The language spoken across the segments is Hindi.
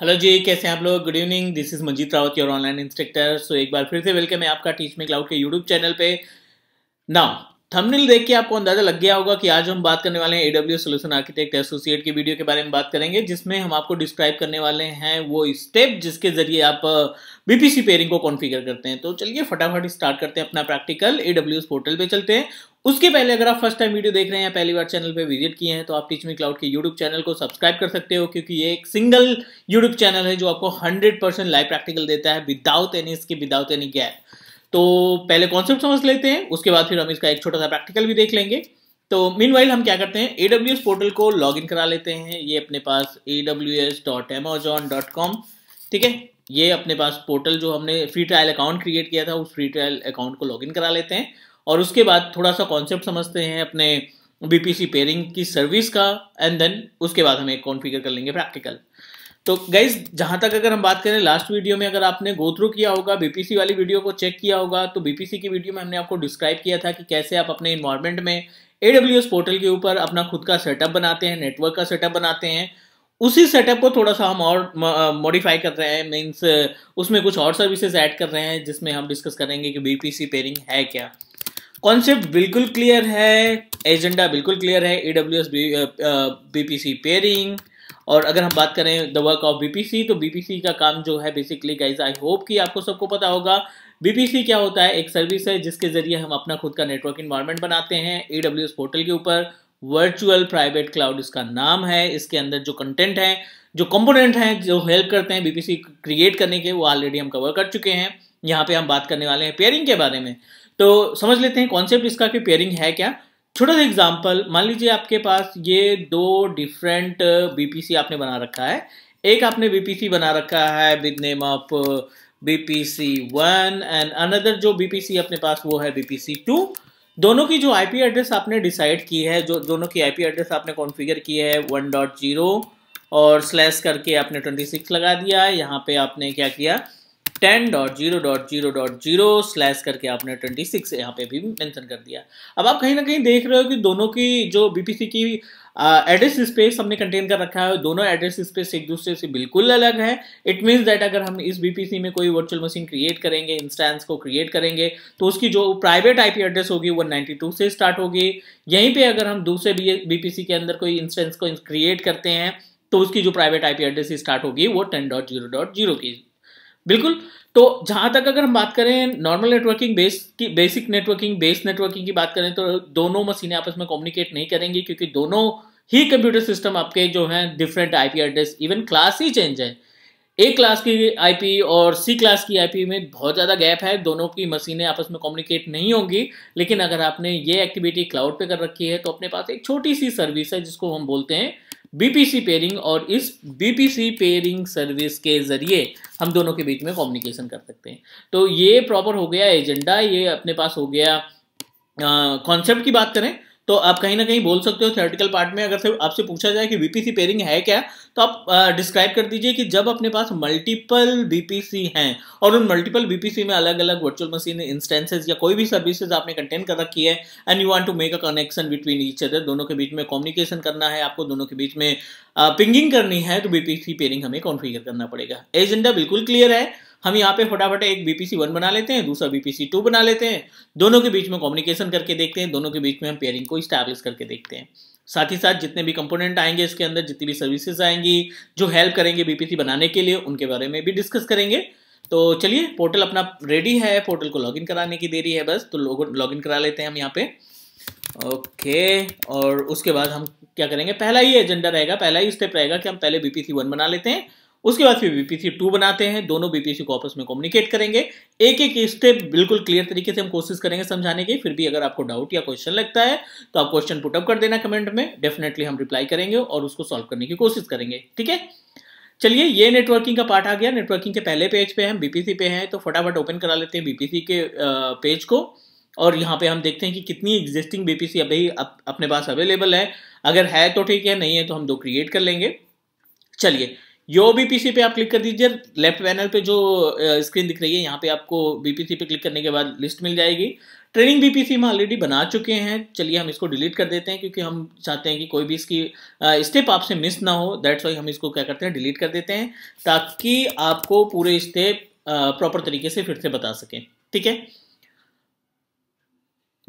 हेलो जी कैसे हैं आप लोग good evening this is Manjeet Rawat your online instructor so एक बार फिर से वेलकम है आपका टीच मी क्लाउड के यूट्यूब चैनल पे नाउ थंबनेल देख के आपको अंदाजा लग गया होगा कि आज हम बात करने वाले हैं एडब्ल्यू सोल्यूशन आर्किटेक्ट एसोसिएट की वीडियो के बारे में बात करेंगे जिसमें हम आपको डिस्क्राइब करने वाले हैं वो स्टेप जिसके जरिए आप बीपीसी uh, पेयरिंग को कॉन्फिगर करते हैं तो चलिए फटाफट स्टार्ट करते हैं अपना प्रैक्टिकल एडब्ल्यू पोर्टल पे चलते हैं उसके पहले अगर आप फर्स्ट टाइम वीडियो देख रहे हैं या पहली बार चैनल पे विजिट किए हैं तो आप टीचमी क्लाउड के यूट्यूब चैनल को सब्सक्राइब कर सकते हो क्योंकि ये एक सिंगल यूट्यूब चैनल है जो आपको 100% लाइव प्रैक्टिकल देता है विदाउट एनी इसकी विदाउट एनी गैप तो पहले कॉन्सेप्ट समझ लेते हैं उसके बाद फिर हम इसका एक छोटा सा प्रैक्टिकल भी देख लेंगे तो मीन हम क्या करते हैं ए पोर्टल को लॉग करा लेते हैं ये अपने पास ए ठीक है ये अपने पास पोर्टल जो हमने फ्री ट्रायल अकाउंट क्रिएट किया था उस फ्री ट्रायल अकाउंट को लॉग करा लेते हैं और उसके बाद थोड़ा सा कॉन्सेप्ट समझते हैं अपने बीपीसी पेयरिंग की सर्विस का एंड देन उसके बाद हमें एक कॉन्फिगर कर लेंगे प्रैक्टिकल तो गाइज जहाँ तक अगर हम बात करें लास्ट वीडियो में अगर आपने गो थ्रू किया होगा बीपीसी वाली वीडियो को चेक किया होगा तो बीपीसी की वीडियो में हमने आपको डिस्क्राइब किया था कि कैसे आप अपने इन्वायरमेंट में ए पोर्टल के ऊपर अपना खुद का सेटअप बनाते हैं नेटवर्क का सेटअप बनाते हैं उसी सेटअप को थोड़ा सा हम और मॉडिफाई कर रहे हैं मीन्स उसमें कुछ और सर्विसेज ऐड कर रहे हैं जिसमें हम डिस्कस करेंगे कि बीपीसी पेयरिंग है क्या कॉन्सेप्ट बिल्कुल क्लियर है एजेंडा बिल्कुल क्लियर है A W S V P C peering और अगर हम बात करें द वर्क ऑफ बीपीसी तो बीपीसी का काम जो है बेसिकली गाइज आई होप कि आपको सबको पता होगा बीपीसी क्या होता है एक सर्विस है जिसके जरिए हम अपना खुद का नेटवर्क इन्वायरमेंट बनाते हैं ए पोर्टल के ऊपर वर्चुअल प्राइवेट क्लाउड इसका नाम है इसके अंदर जो कंटेंट है जो कंपोनेंट हैं जो हेल्प करते हैं बीपीसी क्रिएट करने के वो ऑलरेडी हम कवर कर चुके हैं यहाँ पे हम बात करने वाले हैं पेयरिंग के बारे में तो समझ लेते हैं कॉन्सेप्ट इसका कि पेयरिंग है क्या छोटा सा एग्जाम्पल मान लीजिए आपके पास ये दो डिफरेंट बीपीसी uh, आपने बना रखा है एक आपने बीपीसी बना रखा है with name of VPC one and another जो बीपीसी अपने पास वो है बीपीसी टू दोनों की जो आईपी एड्रेस आपने डिसाइड की है जो दोनों की आईपी एड्रेस आपने कॉन्फ़िगर की है वन डॉट जीरो और स्लैश करके आपने ट्वेंटी सिक्स लगा दिया है यहाँ पे आपने क्या किया ten dot zero dot zero dot zero slash करके आपने ट्वेंटी सिक्स यहाँ पे भी मेंशन कर दिया अब आप कहीं ना कहीं देख रहे हो कि दोनों की जो बीपीसी की एड्रेस स्पेस हमने कंटेन कर रखा है दोनों एड्रेस स्पेस एक दूसरे से बिल्कुल अलग है इट मीन्स दैट अगर हम इस बीपीसी में कोई वर्चुअल मशीन क्रिएट करेंगे इंस्टेंस को क्रिएट करेंगे तो उसकी जो प्राइवेट आईपी एड्रेस होगी वो 92 से स्टार्ट होगी यहीं पे अगर हम दूसरे बीपीसी के अंदर कोई इंस्टेंस को क्रिएट करते हैं तो उसकी जो प्राइवेट आईपी एड्रेस स्टार्ट होगी वो ten dot zero dot zero की बिल्कुल तो जहां तक अगर हम बात करें नॉर्मल नेटवर्किंग बेस की बेसिक नेटवर्किंग बेस नेटवर्किंग की बात करें तो दोनों मशीनें आपस में कम्युनिकेट नहीं करेंगी क्योंकि दोनों ही कंप्यूटर सिस्टम आपके जो हैं different IP address even class ही चेंज है ए क्लास की आईपी और सी क्लास की आईपी में बहुत ज़्यादा गैप है दोनों की मशीनें आपस में कम्युनिकेट नहीं होंगी लेकिन अगर आपने ये एक्टिविटी क्लाउड पे कर रखी है तो अपने पास एक छोटी सी सर्विस है जिसको हम बोलते हैं बीपीसी पेयरिंग और इस बीपीसी पेयरिंग सर्विस के ज़रिए हम दोनों के बीच में कम्युनिकेशन कर सकते हैं तो ये प्रॉपर हो गया एजेंडा ये अपने पास हो गया कॉन्सेप्ट की बात करें तो आप कहीं ना कहीं बोल सकते हो थेरेटिकल पार्ट में अगर आपसे पूछा जाए कि बीपीसी पेयरिंग है क्या तो आप डिस्क्राइब कर दीजिए कि जब अपने पास मल्टीपल बीपीसी हैं और उन मल्टीपल बीपीसी में अलग अलग वर्चुअल मशीन इंस्टेंसेज या कोई भी सर्विसेज आपने कंटेन कर रखी है and you want to make a connection between each other दोनों के बीच में कम्युनिकेशन करना है आपको दोनों के बीच में पिंगिंग करनी है तो बीपीसी पेयरिंग हमें कॉन्फिगर करना पड़ेगा एजेंडा बिल्कुल क्लियर है हम यहाँ पे फटाफट एक बीपीसी वन बना लेते हैं दूसरा बीपीसी टू बना लेते हैं दोनों के बीच में कम्युनिकेशन करके देखते हैं दोनों के बीच में हम पेयरिंग को स्टैब्लिश करके देखते हैं साथ ही साथ जितने भी कंपोनेंट आएंगे इसके अंदर जितनी भी सर्विसेज आएंगी जो हेल्प करेंगे बीपीसी बनाने के लिए उनके बारे में भी डिस्कस करेंगे तो चलिए पोर्टल अपना रेडी है पोर्टल को लॉगिन कराने की देरी है बस तो लॉग इन करा लेते हैं हम यहाँ पे ओके और उसके बाद हम क्या करेंगे पहला ही एजेंडा रहेगा पहला ही स्टेप रहेगा कि हम पहले बीपीसी वन बना लेते हैं उसके बाद फिर बीपीसी टू बनाते हैं दोनों बीपीसी को आपस में कम्युनिकेट करेंगे एक एक स्टेप बिल्कुल क्लियर तरीके से हम कोशिश करेंगे समझाने की फिर भी अगर आपको डाउट या क्वेश्चन लगता है तो आप क्वेश्चन पुटअप कर देना कमेंट में डेफिनेटली हम रिप्लाई करेंगे और उसको सॉल्व करने की कोशिश करेंगे ठीक है चलिए ये नेटवर्किंग का पार्ट आ गया नेटवर्किंग के पहले पेज पे हम बीपीसी पे हैं तो फटाफट ओपन करा लेते हैं बीपीसी के पेज को और यहाँ पे हम देखते हैं कि कितनी एग्जिस्टिंग बीपीसी अभी अप, अपने पास अवेलेबल है अगर है तो ठीक है नहीं है तो हम दो क्रिएट कर लेंगे चलिए यो बीपीसी पे आप क्लिक कर दीजिए लेफ्ट पैनल पे जो स्क्रीन दिख रही है यहाँ पे आपको बीपीसी पे क्लिक करने के बाद लिस्ट मिल जाएगी ट्रेनिंग बीपीसी हम ऑलरेडी बना चुके हैं चलिए हम इसको डिलीट कर देते हैं क्योंकि हम चाहते हैं कि कोई भी इसकी स्टेप आपसे मिस ना हो दैट्स वाई हम इसको क्या करते हैं डिलीट कर देते हैं ताकि आपको पूरे स्टेप प्रॉपर तरीके से फिर से बता सकें ठीक है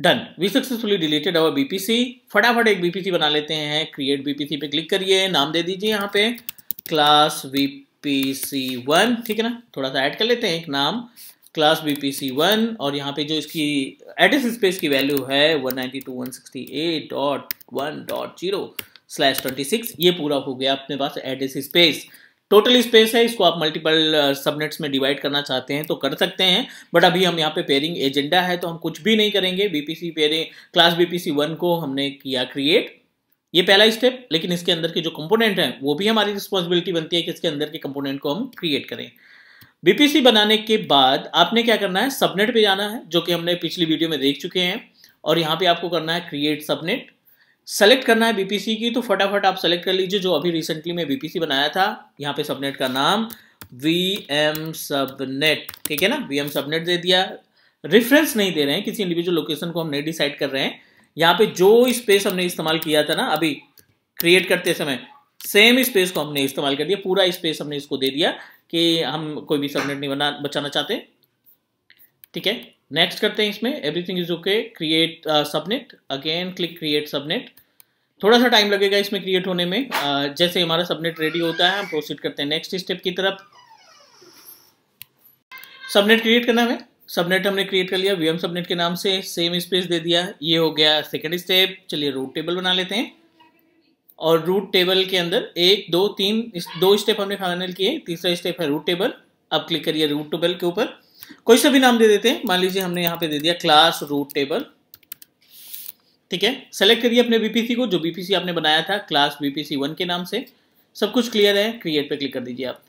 done we successfully deleted our VPC फटाफट एक बीपीसी बना लेते हैं क्रिएट बीपीसी पे क्लिक करिए नाम दे दीजिए यहाँ पे क्लास वी वन ठीक है ना थोड़ा सा ऐड कर लेते हैं एक नाम क्लास सी वन और यहाँ पे जो इसकी एड्रेस स्पेस की वैल्यू है one ninety two one sixty eight dot one dot zero slash twenty six ये पूरा हो गया अपने पास एड्रेस स्पेस टोटल स्पेस है इसको आप मल्टीपल सबनेट्स uh, में डिवाइड करना चाहते हैं तो कर सकते हैं बट अभी हम यहाँ पे पेयरिंग एजेंडा है तो हम कुछ भी नहीं करेंगे VPC peering class VPC one को हमने किया क्रिएट ये पहला स्टेप लेकिन इसके अंदर के जो कंपोनेंट हैं वो भी हमारी रिस्पॉन्सिबिलिटी बनती है कि इसके अंदर के कंपोनेंट को हम क्रिएट करें बीपीसी बनाने के बाद आपने क्या करना है सबनेट पे जाना है जो कि हमने पिछली वीडियो में देख चुके हैं और यहाँ पे आपको करना है क्रिएट सबनेट सेलेक्ट करना है बीपीसी की तो फटाफट आप सेलेक्ट कर लीजिए जो अभी रिसेंटली मैं बीपीसी बनाया था यहाँ पे सबनेट का नाम वी एम सबनेट ठीक है ना वी एम सबनेट दे दिया रेफरेंस नहीं दे रहे हैं किसी इंडिविजुअल लोकेशन को हम नहीं डिसाइड कर रहे हैं यहाँ पे जो स्पेस हमने इस्तेमाल किया था ना अभी क्रिएट करते समय सेम स्पेस को हमने इस्तेमाल कर दिया पूरा स्पेस हमने इसको दे दिया कि हम कोई भी सबनेट नहीं बना बचाना चाहते ठीक है नेक्स्ट करते हैं इसमें everything is okay create subnet again click create subnet थोड़ा सा टाइम लगेगा इसमें क्रिएट होने में uh, जैसे हमारा सबनेट रेडी होता है हम प्रोसीड करते हैं नेक्स्ट स्टेप की तरफ सबनेट क्रिएट करना है सबनेट हमने क्रिएट कर लिया वीएम सबनेट के नाम से सेम स्पेस दे दिया ये हो गया सेकेंड स्टेप चलिए रूट टेबल बना लेते हैं और रूट टेबल के अंदर एक दो तीन दो स्टेप हमने फाइनल किए तीसरा स्टेप है रूट टेबल अब क्लिक करिए रूट टेबल के ऊपर कोई सा भी नाम दे देते हैं मान लीजिए हमने यहाँ पे दे दिया क्लास रूट टेबल ठीक है सेलेक्ट करिए अपने बीपीसी को जो बीपीसी आपने बनाया था क्लास बीपीसी वन के नाम से सब कुछ क्लियर है क्रिएट पे क्लिक कर दीजिए आप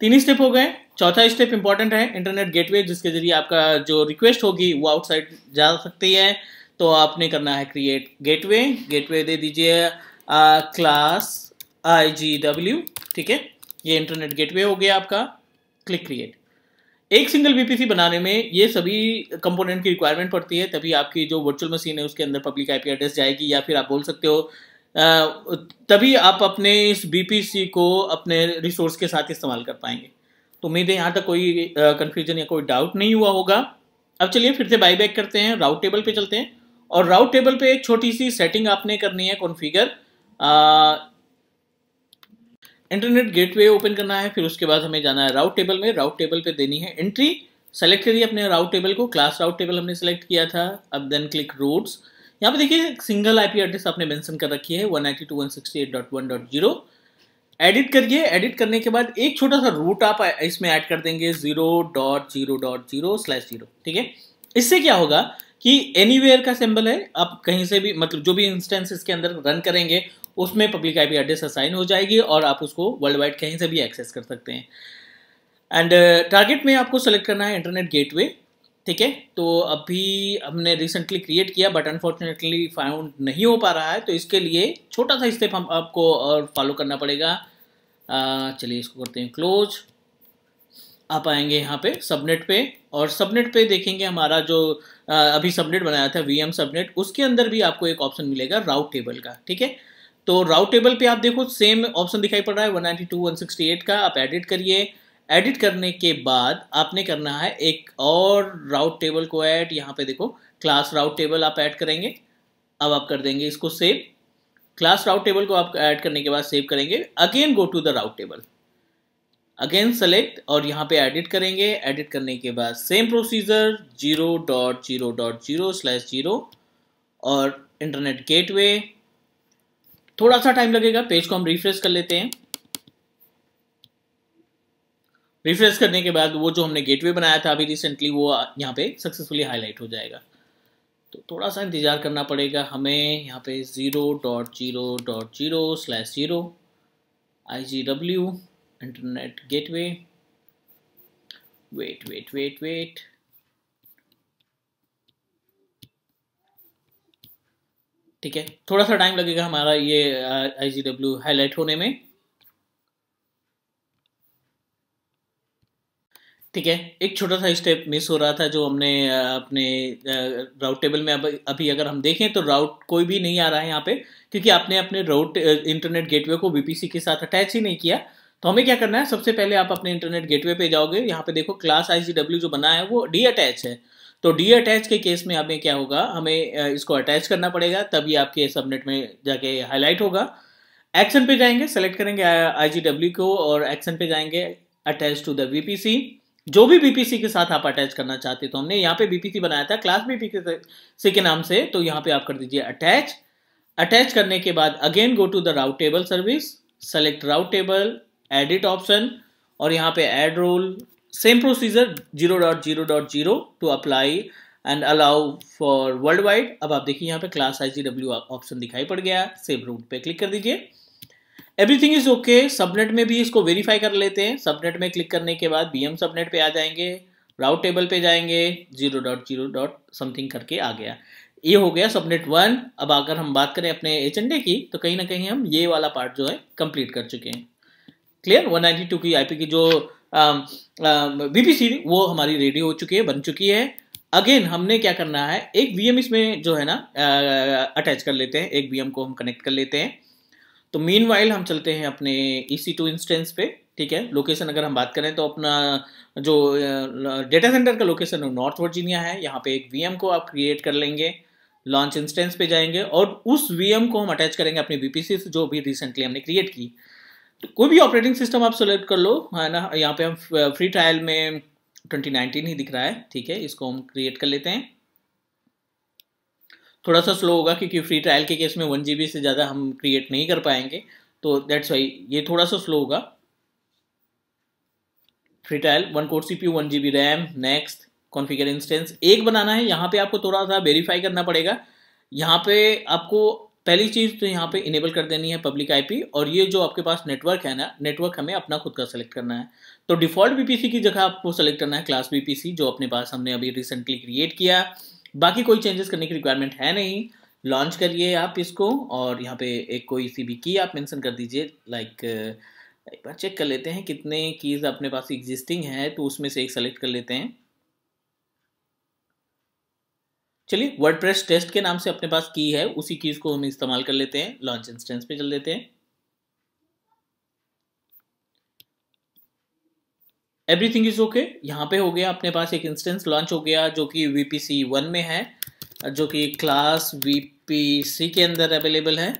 तीन ही स्टेप हो गए चौथा स्टेप इंपॉर्टेंट है इंटरनेट गेटवे जिसके जरिए आपका जो रिक्वेस्ट होगी वो आउटसाइड जा सकती है तो आपने करना है क्रिएट गेटवे गेटवे दे दीजिए क्लास आई जी डब्ल्यू ठीक है ये इंटरनेट गेटवे हो गया आपका क्लिक क्रिएट एक सिंगल वीपीसी बनाने में ये सभी कंपोनेंट की रिक्वायरमेंट पड़ती है तभी आपकी जो वर्चुअल मशीन है उसके अंदर पब्लिक आईपी एड्रेस जाएगी या फिर आप बोल सकते हो तभी आप अपने इस बीपीसी को अपने रिसोर्स के साथ इस्तेमाल कर पाएंगे तो उम्मीद है यहाँ तक कोई कन्फ्यूजन या कोई डाउट नहीं हुआ होगा अब चलिए फिर से बाई बैक करते हैं राउट टेबल पे चलते हैं और राउट टेबल पे एक छोटी सी सेटिंग आपने करनी है कॉन्फ़िगर इंटरनेट गेटवे ओपन करना है फिर उसके बाद हमें जाना है राउट टेबल में राउट टेबल पे देनी है एंट्री सेलेक्ट करिए अपने राउट टेबल को क्लास राउट टेबल हमने सेलेक्ट किया था अब देन क्लिक रूट्स यहाँ पे देखिए सिंगल आईपी एड्रेस आपने मेंशन कर रखी है 192.168.1.0 एडिट करिए एडिट करने के बाद एक छोटा सा रूट आप इसमें ऐड कर देंगे zero dot zero dot zero slash zero ठीक है इससे क्या होगा कि वेयर का सिंबल है आप कहीं से भी मतलब जो भी इंस्टेंस इसके अंदर रन करेंगे उसमें पब्लिक आईपी एड्रेस असाइन हो जाएगी और आप उसको वर्ल्ड वाइड कहीं से भी एक्सेस कर सकते हैं एंड टारगेट uh, में आपको सेलेक्ट करना है इंटरनेट गेटवे ठीक है तो अभी हमने रिसेंटली क्रिएट किया बट अनफॉर्चुनेटली फाउंड नहीं हो पा रहा है तो इसके लिए छोटा सा स्टेप हम आपको और फॉलो करना पड़ेगा चलिए इसको करते हैं क्लोज आप आएंगे यहाँ पे सबनेट पे और सबनेट पे देखेंगे हमारा जो आ, अभी सबनेट बनाया था वी सबनेट उसके अंदर भी आपको एक ऑप्शन मिलेगा राउट टेबल का ठीक है तो राउट टेबल पे आप देखो सेम ऑप्शन दिखाई पड़ रहा है 192.168 का आप एडिट करिए एडिट करने के बाद आपने करना है एक और राउट टेबल को ऐड यहाँ पे देखो क्लास राउट टेबल आप ऐड करेंगे अब आप कर देंगे इसको सेव क्लास राउट टेबल को आप ऐड करने के बाद सेव करेंगे again go to the route table again select और यहाँ पे एडिट करेंगे एडिट करने के बाद same procedure zero dot zero dot zero slash zero और इंटरनेट गेटवे थोड़ा सा टाइम लगेगा पेज को हम रिफ्रेश कर लेते हैं रिफ्रेश करने के बाद वो जो हमने गेटवे बनाया था अभी रिसेंटली वो यहाँ पे सक्सेसफुली हाईलाइट हो जाएगा तो थोड़ा सा इंतज़ार करना पड़ेगा हमें यहाँ पे zero dot zero dot zero slash zero I G W internet way wait wait wait wait ठीक है थोड़ा सा टाइम लगेगा हमारा ये आई जी डब्ल्यू हाईलाइट होने में ठीक है एक छोटा सा स्टेप मिस हो रहा था जो हमने अपने राउट टेबल में अभी अगर हम देखें तो राउट कोई भी नहीं आ रहा है यहाँ पे क्योंकि आपने अपने राउट इंटरनेट गेटवे को बीपीसी के साथ अटैच ही नहीं किया तो हमें क्या करना है सबसे पहले आप अपने इंटरनेट गेटवे पे जाओगे यहाँ पे देखो क्लास आई जो बना है वो डी अटैच है तो डी अटैच के केस में हमें क्या होगा हमें इसको अटैच करना पड़ेगा तभी आपके सबनेट में जाके हाईलाइट होगा एक्शन पे जाएंगे सेलेक्ट करेंगे आई को और एक्शन पे जाएंगे अटैच टू द वीपीसी जो भी बीपीसी के साथ आप अटैच करना चाहते तो हमने यहाँ पे बीपीसी बनाया था क्लास बीपीसी के नाम से तो यहाँ पे आप कर दीजिए अटैच अटैच करने के बाद again go to the route table service select route table edit option और यहाँ पे add role same procedure zero dot zero dot zero to apply and allow for world wide अब आप देखिए यहाँ पे class I G W option दिखाई पड़ गया सेम रूट पे क्लिक कर दीजिए एवरीथिंग इज ओके सबनेट में भी इसको वेरीफाई कर लेते हैं सबनेट में क्लिक करने के बाद बी एम सबनेट पे आ जाएंगे राउट टेबल पे जाएंगे zero dot zero dot something करके आ गया ये हो गया सबनेट वन अब अगर हम बात करें अपने एजेंडे की तो कहीं ना कहीं हम ये वाला पार्ट जो है कंप्लीट कर चुके हैं क्लियर 192 की आईपी की जो बीपीसी um, um, वो हमारी रेडी हो चुकी है बन चुकी है अगेन हमने क्या करना है एक वीएम इसमें जो है ना अटैच uh, कर लेते हैं एक वीएम को हम कनेक्ट कर लेते हैं तो मीन हम चलते हैं अपने ई सी टू इंस्टेंस पे ठीक है लोकेशन अगर हम बात करें तो अपना जो डेटा सेंटर का लोकेशन नॉर्थ वर्जीनिया है यहाँ पे एक वीएम को आप क्रिएट कर लेंगे लॉन्च इंस्टेंस पे जाएंगे और उस वी को हम अटैच करेंगे अपने बीपीसी से जो भी रिसेंटली हमने क्रिएट की तो कोई भी ऑपरेटिंग सिस्टम आप सेलेक्ट कर लो है ना यहाँ पे हम फ्री ट्रायल में 2019 ही दिख रहा है ठीक है इसको हम क्रिएट कर लेते हैं थोड़ा सा स्लो होगा क्योंकि फ्री ट्रायल के केस में वन जी से ज़्यादा हम क्रिएट नहीं कर पाएंगे तो दैट्स वाई ये थोड़ा सा स्लो होगा free trial one core C P one G B RAM next configure instance एक बनाना है यहाँ पे आपको थोड़ा सा वेरीफाई करना पड़ेगा यहाँ पे आपको पहली चीज़ तो यहाँ पे इनेबल कर देनी है पब्लिक आईपी और ये जो आपके पास नेटवर्क है ना नेटवर्क हमें अपना खुद का सेलेक्ट करना है तो डिफ़ॉल्ट बीपीसी की जगह आपको सेलेक्ट करना है क्लास बीपीसी जो अपने पास हमने अभी रिसेंटली क्रिएट किया बाकी कोई चेंजेस करने की रिक्वायरमेंट है नहीं लॉन्च करिए आप इसको और यहाँ पे एक कोई सी भी की आप मेंशन कर दीजिए लाइक एक बार चेक कर लेते हैं कितने कीज़ अपने पास एग्जिस्टिंग है तो उसमें से एक सेलेक्ट कर लेते हैं चलिए वर्डप्रेस टेस्ट के नाम से अपने पास की है उसी कीज़ को हम इस्तेमाल कर लेते हैं लॉन्च इंस्टेंस पे चल लेते हैं एवरीथिंग इज़ ओके यहाँ पे हो गया अपने पास एक इंस्टेंस लॉन्च हो गया जो कि वी पी सी वन में है जो कि क्लास वी पी सी के अंदर अवेलेबल है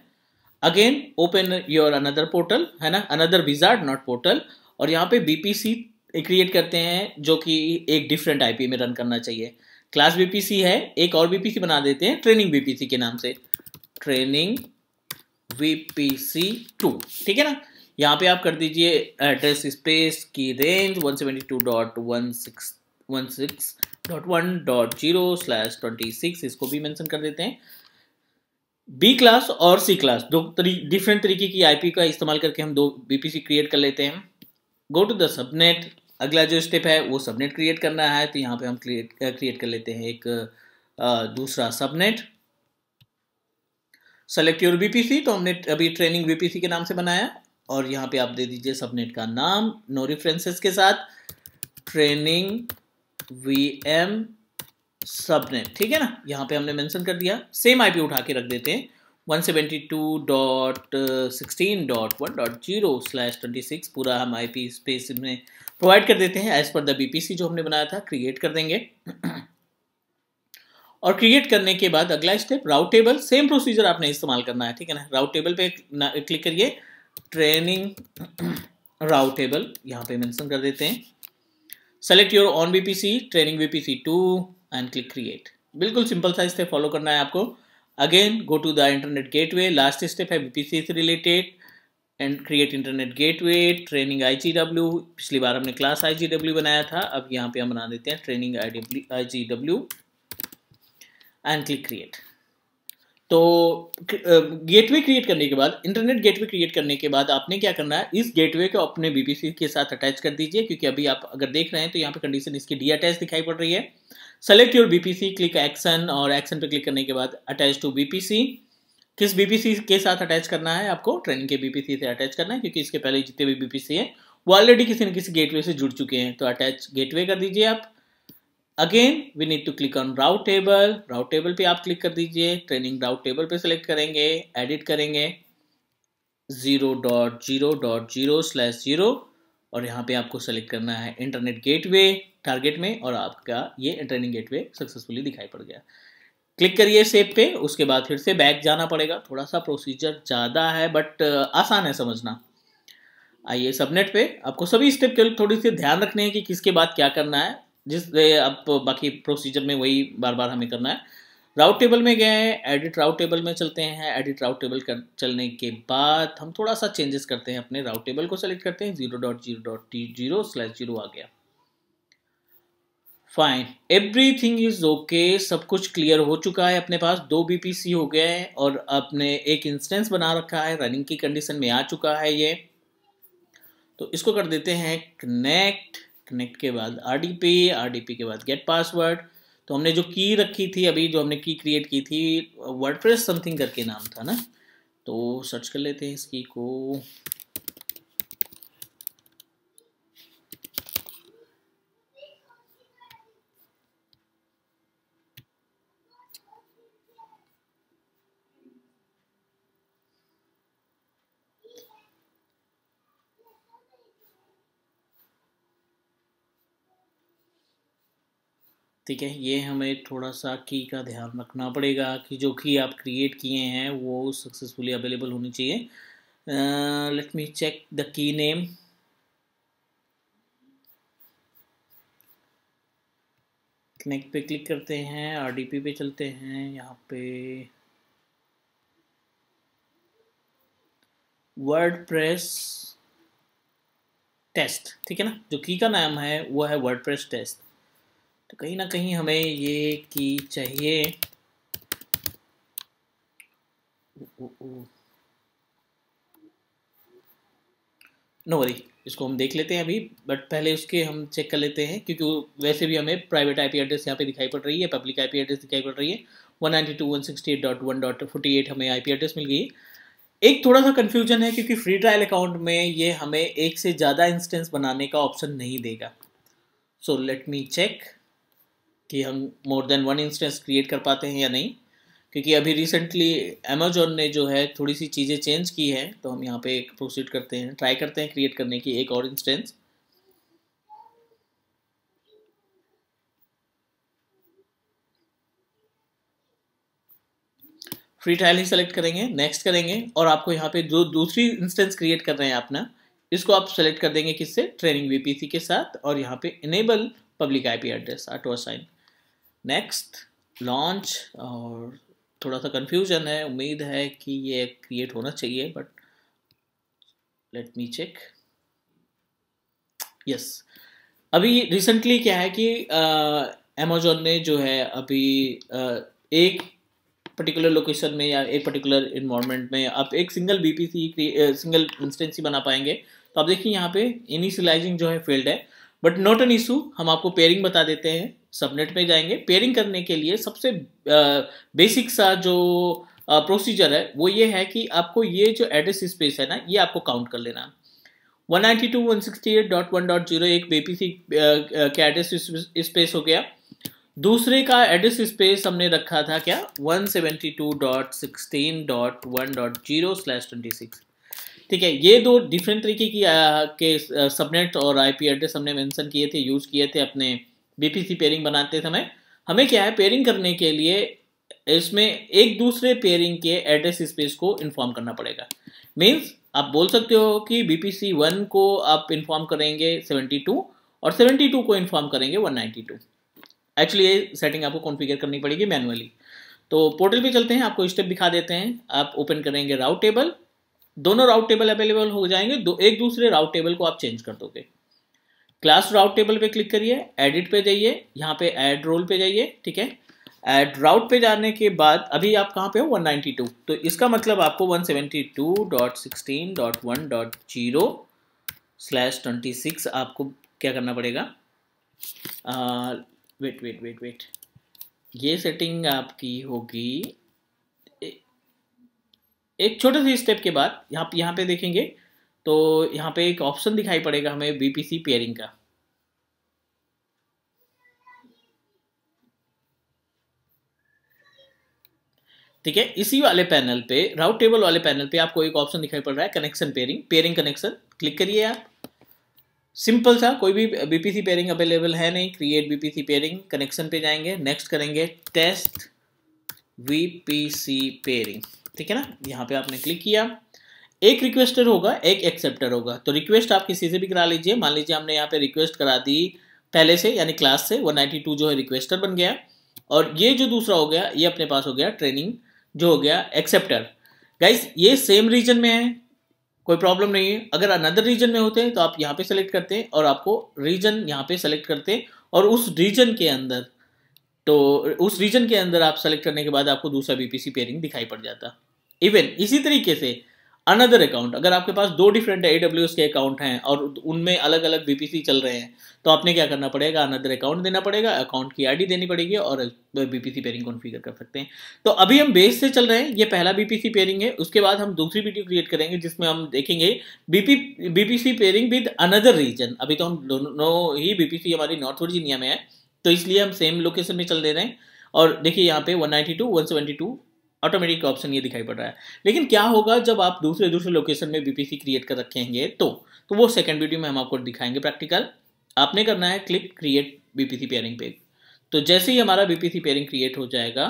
again open your another portal है ना अनदर विजार्ड नॉट पोर्टल और यहाँ पे बी पी सी क्रिएट करते हैं जो कि एक डिफरेंट आई पी में रन करना चाहिए क्लास बी पी सी है एक और बी पी सी बना देते हैं ट्रेनिंग बी पी सी के नाम से training V P C two ठीक है ना यहाँ पे आप कर दीजिए एड्रेस स्पेस की range one seventy two dot dot six six one dot zero slash twenty six इसको भी मेंशन कर देते हैं बी क्लास और सी क्लास दो तरी, डिफरेंट तरीके की आईपी का इस्तेमाल करके हम दो बीपीसी क्रिएट कर लेते हैं गो टू द सबनेट अगला जो स्टेप है वो सबनेट क्रिएट करना है तो यहाँ पे हम क्रिएट क्रिएट कर लेते हैं एक आ, दूसरा सबनेट सेलेक्ट योर बीपीसी तो हमने अभी ट्रेनिंग बीपीसी के नाम से बनाया और यहाँ पे आप दे दीजिए सबनेट का नाम नो रिफ्रेंसेस के साथ ट्रेनिंग वी एम सबनेट ठीक है ना यहाँ पे हमने मेंशन कर दिया सेम आईपी उठा के रख देते हैं ट्वेंटी सिक्स पूरा हम आईपी स्पेस में प्रोवाइड कर देते हैं एज पर द बीपीसी जो हमने बनाया था क्रिएट कर देंगे और क्रिएट करने के बाद अगला step route table same procedure आपने इस्तेमाल करना है ठीक है ना राउट टेबल पे क्लिक करिए ट्रेनिंग राउटेबल यहाँ पे मेंशन कर देते हैं select your on VPC training VPC two and click create बिल्कुल सिंपल सा स्टेप फॉलो करना है आपको again go to the internet gateway last step है बीपीसी से related and create internet gateway training IGW पिछली बार हमने क्लास आईजीडब्ल्यू बनाया था अब यहाँ पे हम बना देते हैं training I IGW and click create तो गेटवे क्रिएट करने के बाद इंटरनेट गेटवे क्रिएट करने के बाद आपने क्या करना है इस गेटवे को अपने बीपीसी के साथ अटैच कर दीजिए क्योंकि अभी आप अगर देख रहे हैं तो यहाँ पे कंडीशन इसकी डी अटैच दिखाई पड़ रही है select your VPC click action और एक्शन पे क्लिक करने के बाद अटैच टू बीपीसी किस बीपीसी के साथ अटैच करना है आपको ट्रेनिंग के बीपीसी से अटैच करना है क्योंकि इसके पहले जितने भी बीपीसी है वो ऑलरेडी किसी न किसी गेटवे से जुड़ चुके हैं तो अटैच गेटवे कर दीजिए आप again we need to click on route table route table पे आप क्लिक कर दीजिए ट्रेनिंग राउट टेबल पे सेलेक्ट करेंगे एडिट करेंगे zero dot zero dot zero slash zero और यहाँ पे आपको सेलेक्ट करना है इंटरनेट गेटवे टारगेट में और आपका ये इंटरनेट गेटवे सक्सेसफुली दिखाई पड़ गया क्लिक करिए सेव पे उसके बाद फिर से बैक जाना पड़ेगा थोड़ा सा प्रोसीजर ज़्यादा है बट uh, आसान है समझना आइए सबनेट पे आपको सभी स्टेप के थोड़ी सी ध्यान रखने हैं कि किसके बाद क्या करना है जिस अब बाकी प्रोसीजर में वही बार बार हमें करना है राउट टेबल में गए हैं एडिट राउट टेबल में चलते हैं एडिट राउट टेबल कर चलने के बाद हम थोड़ा सा चेंजेस करते हैं अपने राउट टेबल को सेलेक्ट करते हैं zero dot zero dot T zero slash zero आ गया fine everything is okay सब कुछ क्लियर हो चुका है अपने पास दो बीपीसी हो गए हैं और अपने एक इंस्टेंस बना रखा है रनिंग की कंडीशन में आ चुका है ये तो इसको कर देते हैं कनेक्ट कनेक्ट के बाद आर डी के बाद गेट पासवर्ड तो हमने जो की रखी थी अभी जो हमने की क्रिएट की थी वर्डप्रेस समथिंग करके नाम था ना तो सर्च कर लेते हैं इस की को ठीक है ये हमें थोड़ा सा की का ध्यान रखना पड़ेगा कि जो की आप क्रिएट किए हैं वो सक्सेसफुली अवेलेबल होनी चाहिए let me check the key name connect पे क्लिक करते हैं आरडीपी पे चलते हैं यहाँ पे वर्ड प्रेस टेस्ट ठीक है ना जो की का नाम है वो है वर्ड प्रेस टेस्ट तो कहीं ना कहीं हमें ये की चाहिए नो वरी इसको हम देख लेते हैं अभी बट पहले उसके हम चेक कर लेते हैं क्योंकि वैसे भी हमें प्राइवेट आईपी एड्रेस यहाँ पे दिखाई पड़ रही है पब्लिक आईपी एड्रेस दिखाई पड़ रही है एट हमें आईपी एड्रेस मिल गई एक थोड़ा सा कन्फ्यूजन है क्योंकि फ्री ट्रायल अकाउंट में ये हमें एक से ज़्यादा इंस्टेंस बनाने का ऑप्शन नहीं देगा सो लेट मी चेक कि हम more than one instance create कर पाते हैं या नहीं क्योंकि अभी रिसेंटली अमेजोन ने जो है थोड़ी सी चीज़ें चेंज की है तो हम यहाँ पे प्रोसीड करते हैं ट्राई करते हैं क्रिएट करने की एक और इंस्टेंस फ्री ट्रायल ही सेलेक्ट करेंगे नेक्स्ट करेंगे और आपको यहाँ पे जो दूसरी इंस्टेंस क्रिएट कर रहे हैं अपना इसको आप सेलेक्ट कर देंगे किससे ट्रेनिंग वीपीसी के साथ और यहाँ पे enable public IP address auto assign next launch और थोड़ा सा कन्फ्यूजन है उम्मीद है कि ये क्रिएट होना चाहिए but let me check yes अभी रिसेंटली क्या है कि अमेजोन ने जो है अभी uh, एक पर्टिकुलर लोकेशन में या एक पर्टिकुलर इन्वायरमेंट में आप एक सिंगल बीपीसी सिंगल इंस्टेंस ही बना पाएंगे तो आप देखिए यहाँ पे इनिशियलाइजिंग जो है फील्ड है बट नॉट एन इशू हम आपको पेयरिंग बता देते हैं सबनेट में जाएंगे पेयरिंग करने के लिए सबसे बेसिक सा जो प्रोसीजर है वो ये है कि आपको ये जो एड्रेस स्पेस है ना ये आपको काउंट कर लेना 192.168.1.0 एक बीपीसी का एड्रेस स्पेस हो गया दूसरे का एड्रेस स्पेस हमने रखा था क्या 172.16.1.0 स्लैश ट्वेंटी सिक्स ठीक है ये दो डिफरेंट तरीके की आ, के सबनेट और आईपी एड्रेस हमने मेंशन किए थे यूज़ किए थे अपने बीपीसी पेयरिंग बनाते समय हमें क्या है पेयरिंग करने के लिए इसमें एक दूसरे पेयरिंग के एड्रेस स्पेस को इन्फॉर्म करना पड़ेगा मीन्स आप बोल सकते हो कि बी पी सी वन को आप इन्फॉर्म करेंगे टू और टू को इन्फॉर्म करेंगे टू एक्चुअली ये सेटिंग आपको कॉन्फ़िगर करनी पड़ेगी मैनुअली तो पोर्टल पे चलते हैं आपको स्टेप दिखा देते हैं आप ओपन करेंगे राउट टेबल दोनों राउट टेबल अवेलेबल हो जाएंगे दो एक दूसरे राउट टेबल को आप चेंज कर दोगे क्लास राउट टेबल पे क्लिक करिए एडिट पे जाइए यहाँ पे एड रोल पे जाइए ठीक है एड राउट पे जाने के बाद अभी आप कहाँ पे हो 192 तो इसका मतलब आपको 172.16.1.0 स्लैश 26 आपको क्या करना पड़ेगा वेट वेट वेट वेट ये सेटिंग आपकी होगी एक छोटे से स्टेप के बाद यहाँ यहाँ पे देखेंगे तो यहाँ पे एक ऑप्शन दिखाई पड़ेगा हमें बीपीसी पेयरिंग का ठीक है इसी वाले पैनल पे राउट टेबल वाले पैनल पे आपको एक ऑप्शन दिखाई पड़ रहा है connection peering peering connection click करिए आप सिंपल सा कोई भी बीपीसी पेयरिंग अवेलेबल है नहीं क्रिएट बीपीसी पेयरिंग कनेक्शन पे जाएंगे नेक्स्ट करेंगे टेस्ट वीपीसी पेयरिंग ठीक है ना यहाँ पे आपने क्लिक किया एक रिक्वेस्टर होगा एक एक्सेप्टर होगा तो रिक्वेस्ट आप किसी से भी करा लीजिए मान लीजिए हमने यहाँ पे रिक्वेस्ट करा दी पहले से यानी क्लास से 192 जो है रिक्वेस्टर बन गया और ये जो दूसरा हो गया ये अपने पास हो गया ट्रेनिंग जो हो गया एक्सेप्टर गाइज ये सेम रीजन में है कोई प्रॉब्लम नहीं है अगर अनदर रीजन में होते हैं तो आप यहाँ पे सेलेक्ट करते हैं और आपको रीजन यहाँ पे सेलेक्ट करते हैं और उस रीजन के अंदर तो उस रीजन के अंदर आप सेलेक्ट करने के बाद आपको दूसरा बीपीसी पेयरिंग दिखाई पड़ जाता इवन इसी तरीके से अनदर अकाउंट अगर आपके पास दो डिफरेंट ए डब्ल्यू के अकाउंट हैं और उनमें अलग अलग बी चल रहे हैं तो आपने क्या करना पड़ेगा अनदर अकाउंट देना पड़ेगा अकाउंट की आई देनी पड़ेगी और बी पी पेयरिंग कॉन्फ़िगर कर सकते हैं तो अभी हम बेस से चल रहे हैं ये पहला बी पेयरिंग है उसके बाद हम दूसरी वीडियो क्रिएट करेंगे जिसमें हम देखेंगे B P peering with another region अभी तो हम दोनों ही बी हमारी नॉर्थ वर्जीनिया में है तो इसलिए हम सेम लोकेशन में चल दे रहे हैं और देखिए यहाँ पे 192, 172 ऑटोमेटिक ऑप्शन ये दिखाई पड़ रहा है लेकिन क्या होगा जब आप दूसरे दूसरे लोकेशन में बीपीसी क्रिएट कर रखेंगे तो तो वो सेकंड वीडियो में हम आपको दिखाएंगे प्रैक्टिकल आपने करना है click create VPC peering page तो जैसे ही हमारा बीपीसी पेयरिंग क्रिएट हो जाएगा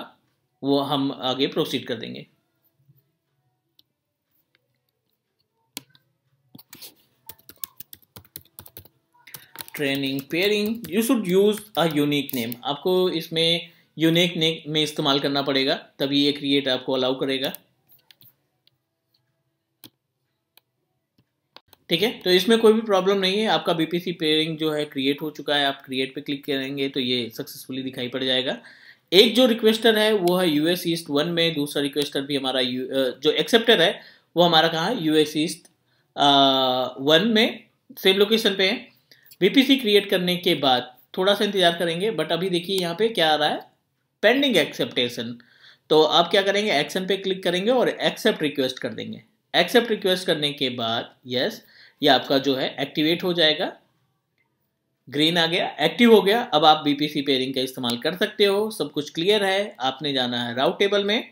वो हम आगे प्रोसीड कर देंगे training peering you should use a unique name आपको इसमें यूनिक नेक में इस्तेमाल करना पड़ेगा तभी ये क्रिएट आपको अलाउ करेगा ठीक है तो इसमें कोई भी प्रॉब्लम नहीं है आपका बीपीसी पेयरिंग जो है क्रिएट हो चुका है आप क्रिएट पे क्लिक करेंगे तो ये सक्सेसफुली दिखाई पड़ जाएगा एक जो रिक्वेस्टर है वो है यूएस ईस्ट वन में दूसरा रिक्वेस्टर भी हमारा जो एक्सेप्टर है वो हमारा कहाँ यूएस ईस्ट वन में सेम लोकेशन पे है बीपीसी क्रिएट करने के बाद थोड़ा सा इंतजार करेंगे बट अभी देखिए यहाँ पे क्या आ रहा है पेंडिंग एक्सेप्टेशन तो आप क्या करेंगे एक्शन पे क्लिक करेंगे और एक्सेप्ट रिक्वेस्ट कर देंगे एक्सेप्ट रिक्वेस्ट करने के बाद यस ये आपका जो है एक्टिवेट हो जाएगा ग्रीन आ गया एक्टिव हो गया अब आप बीपीसी पेयरिंग का इस्तेमाल कर सकते हो सब कुछ क्लियर है आपने जाना है राउट टेबल में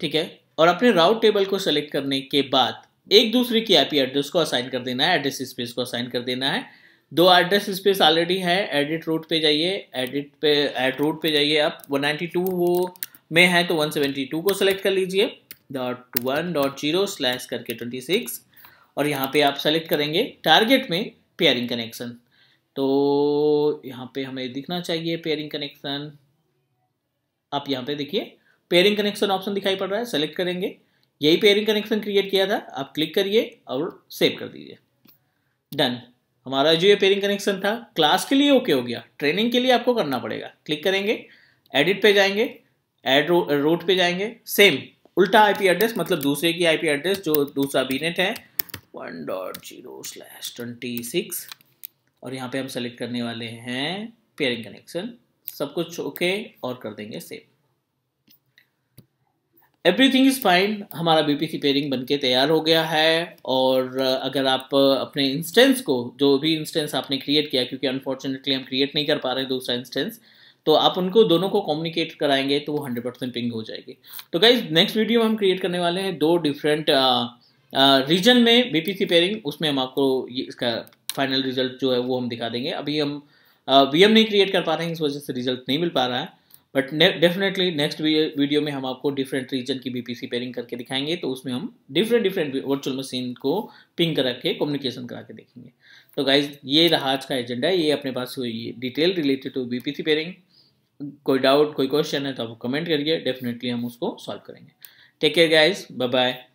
ठीक है और अपने राउट टेबल को सेलेक्ट करने के बाद एक दूसरे की आईपी एड्रेस को असाइन कर देना है एड्रेस स्पेस को असाइन कर देना है दो एड्रेस स्पेस ऑलरेडी है एडिट रूट पे जाइए एडिट पे एड रूट पे जाइए आप 192 वो में है तो 172 को सेलेक्ट कर लीजिए dot one dot zero slash करके 26 और यहाँ पे आप सेलेक्ट करेंगे टारगेट में पेयरिंग कनेक्शन तो यहाँ पे हमें दिखना चाहिए पेयरिंग कनेक्शन आप यहाँ पे देखिए पेयरिंग कनेक्शन ऑप्शन दिखाई पड़ रहा है सेलेक्ट करेंगे यही पेयरिंग कनेक्शन क्रिएट किया था आप क्लिक करिए और सेव कर दीजिए डन हमारा जो ये पेयरिंग कनेक्शन था क्लास के लिए ओके हो गया ट्रेनिंग के लिए आपको करना पड़ेगा क्लिक करेंगे एडिट पे जाएंगे एड रूट पे जाएंगे सेम उल्टा आईपी एड्रेस मतलब दूसरे की आईपी एड्रेस जो दूसरा बीनेट है one dot zero slash twenty six और यहाँ पे हम सेलेक्ट करने वाले हैं पेयरिंग कनेक्शन सब कुछ ओके और कर देंगे सेम एवरीथिंग इज़ फाइन हमारा बी पी सी पेयरिंग बन के तैयार हो गया है और अगर आप अपने इंस्टेंस को जो भी इंस्टेंस आपने क्रिएट किया क्योंकि अनफॉर्चुनेटली हम क्रिएट नहीं कर पा रहे दूसरा इंस्टेंस तो आप उनको दोनों को कम्युनिकेट कराएंगे तो वो हंड्रेड परसेंट पिंग हो जाएगी तो गाइज नेक्स्ट वीडियो में हम क्रिएट करने वाले हैं दो डिफरेंट रीजन में बी पी सी पेयरिंग उसमें हम आपको इसका फाइनल रिजल्ट जो है वो हम दिखा देंगे अभी हम वी एम नहीं क्रिएट कर पा रहे हैं इस वजह से रिजल्ट नहीं मिल पा रहा है बट डेफिनेटली नेक्स्ट वीडियो में हम आपको डिफरेंट रीजन की बीपीसी पेयरिंग करके दिखाएंगे तो उसमें हम डिफरेंट डिफरेंट वर्चुअल मशीन को पिंग करा के कम्युनिकेशन करा के देखेंगे तो गाइज ये रहा आज का एजेंडा ये अपने पास हुई detail related to B C peering कोई डाउट कोई क्वेश्चन है तो आप कमेंट करिए डेफिनेटली हम उसको सॉल्व करेंगे take care guys bye bye